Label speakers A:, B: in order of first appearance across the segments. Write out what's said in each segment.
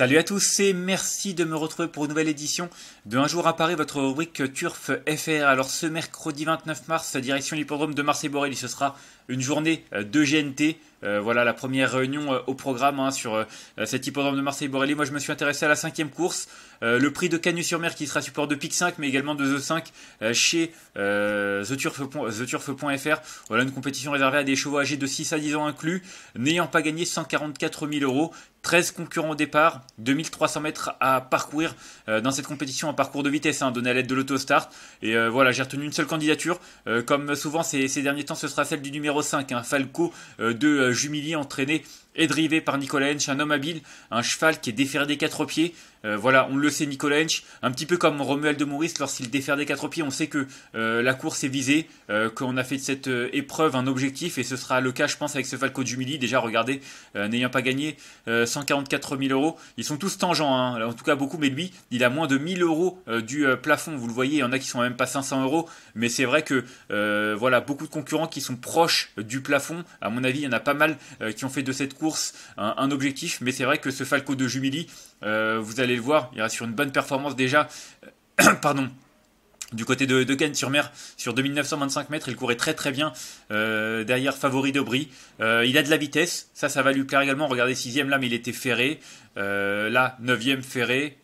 A: Salut à tous et merci de me retrouver pour une nouvelle édition de Un jour à Paris, votre rubrique Turf FR. Alors ce mercredi 29 mars, direction l'hippodrome de Marseille-Borel, ce sera une journée euh, de GNT euh, voilà la première réunion euh, au programme hein, sur euh, cet hippodrome de Marseille-Borelli. Moi, je me suis intéressé à la cinquième course, le prix de Cagnes-sur-Mer qui sera support de PIC 5, mais également de The 5 chez theturf.fr. Voilà une compétition réservée à des chevaux âgés de 6 à 10 ans inclus, n'ayant pas gagné 144 000 euros. 13 concurrents au départ, 2300 mètres à parcourir dans cette compétition, à parcours de vitesse donnée hein, donné à l'aide de l'autostart. Et voilà, j'ai retenu une seule candidature. comme souvent ces, derniers temps, ce sera celle du numéro 5, un hein, Falco de euh, Jumili entraîné et drivé par Nicolas Hench, un homme habile, un cheval qui est déféré des quatre pieds. Euh, voilà, on le sait Nicolas Hench, un petit peu comme Romuald de Maurice lorsqu'il défère des quatre pieds, on sait que euh, la course est visée, qu'on a fait de cette épreuve un objectif et ce sera le cas je pense avec ce Falco Jumili. Déjà regardez, n'ayant pas gagné 144 000 euros, ils sont tous tangents, hein. en tout cas beaucoup, mais lui il a moins de 1000 euros du plafond, vous le voyez, il y en a qui sont même pas 500 euros, mais c'est vrai que voilà beaucoup de concurrents qui sont proches du plafond, à mon avis il y en a pas euh, qui ont fait de cette course un, objectif, mais c'est vrai que ce Falco de Jumili, euh, vous allez le voir, il reste sur une bonne performance déjà. Euh, pardon du côté de, de sur mer sur 2925 mètres, il courait très très bien derrière Favori d'Aubry. il a de la vitesse, ça, ça va lui plaire également. Regardez, sixième là, mais il était ferré. Là, 9 neuvième ferré.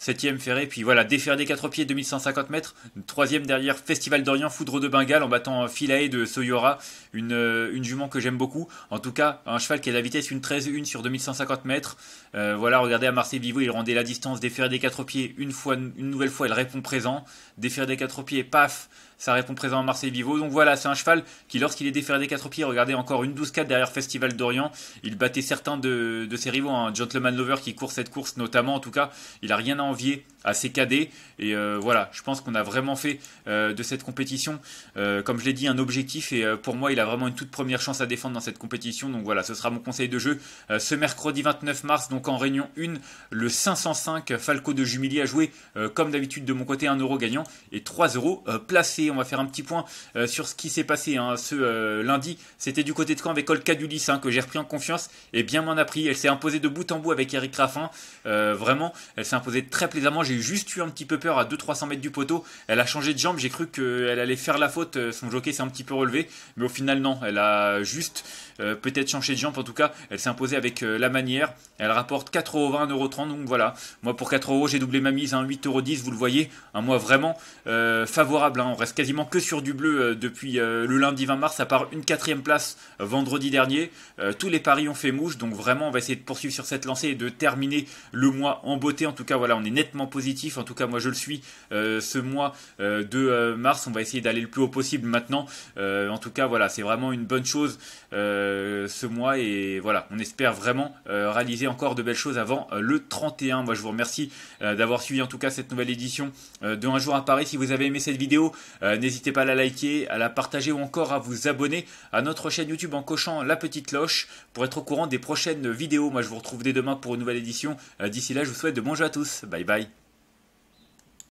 A: Septième Ferré, puis voilà, déferré des 4 pieds, 2150 mètres. Troisième derrière Festival d'Orient, Foudre de Bengale en battant Philae de Soyora, une, euh, une jument que j'aime beaucoup. En tout cas, un cheval qui a la vitesse une 13-1 sur 2150 mètres. Euh, voilà, regardez à Marseille Vivo, il rendait la distance. Déferré des quatre pieds, une, fois, une nouvelle fois, il répond présent. Déferré des quatre pieds, paf, ça répond présent à Marseille Vivo. Donc voilà, c'est un cheval qui, lorsqu'il est déferré des quatre pieds, regardez encore une 12-4 derrière Festival d'Orient. Il battait certains de, ses rivaux, un Gentleman Lover qui court cette course notamment. En tout cas, il a rien à envier à ses cadets. Et euh, voilà, je pense qu'on a vraiment fait euh, de cette compétition, euh, comme je l'ai dit, un objectif. Et pour moi, il a vraiment une toute première chance à défendre dans cette compétition. Donc voilà, ce sera mon conseil de jeu ce mercredi 29 mars, donc en réunion 1, le 505 Falco de Jumilly a joué, comme d'habitude de mon côté, 1 euro gagnant et 3 euros placés. On va faire un petit point sur ce qui s'est passé hein, ce lundi. C'était du côté de camp avec Olka Dulis hein, que j'ai repris en confiance et bien m'en a pris. Elle s'est imposée de bout en bout avec Eric Raffin. vraiment, elle s'est imposée très plaisamment. J'ai juste eu un petit peu peur à 2 300 mètres du poteau. Elle a changé de jambe. J'ai cru qu'elle allait faire la faute. Euh, son jockey s'est un petit peu relevé. Mais au final, non. Elle a juste euh, peut-être changé de jambe. En tout cas, elle s'est imposée avec euh, la manière. Elle rapporte 4,20€, 1,30€. Donc voilà. Moi, pour 4 euros, j'ai doublé ma mise à hein, euros 10 Vous le voyez, un mois vraiment favorable. Hein. On reste quasiment que sur du bleu depuis le lundi 20 mars, à part une quatrième place vendredi dernier. tous les paris ont fait mouche. Donc vraiment, on va essayer de poursuivre sur cette lancée et de terminer le mois en beauté. En tout cas, voilà, on est nettement positif. En tout cas, moi je le suis euh, ce mois euh, de euh, mars. On va essayer d'aller le plus haut possible maintenant. en tout cas, voilà, c'est vraiment une bonne chose ce mois et voilà, on espère vraiment réaliser encore de belles choses avant le 31. Moi je vous remercie d'avoir suivi en tout cas cette nouvelle édition de Un jour à Paris. Si vous avez aimé cette vidéo, n'hésitez pas à la liker, à la partager ou encore à vous abonner à notre chaîne YouTube en cochant la petite cloche pour être au courant des prochaines vidéos. Moi je vous retrouve dès demain pour une nouvelle édition. D'ici là, je vous souhaite de bons jeux à tous. Bye bye.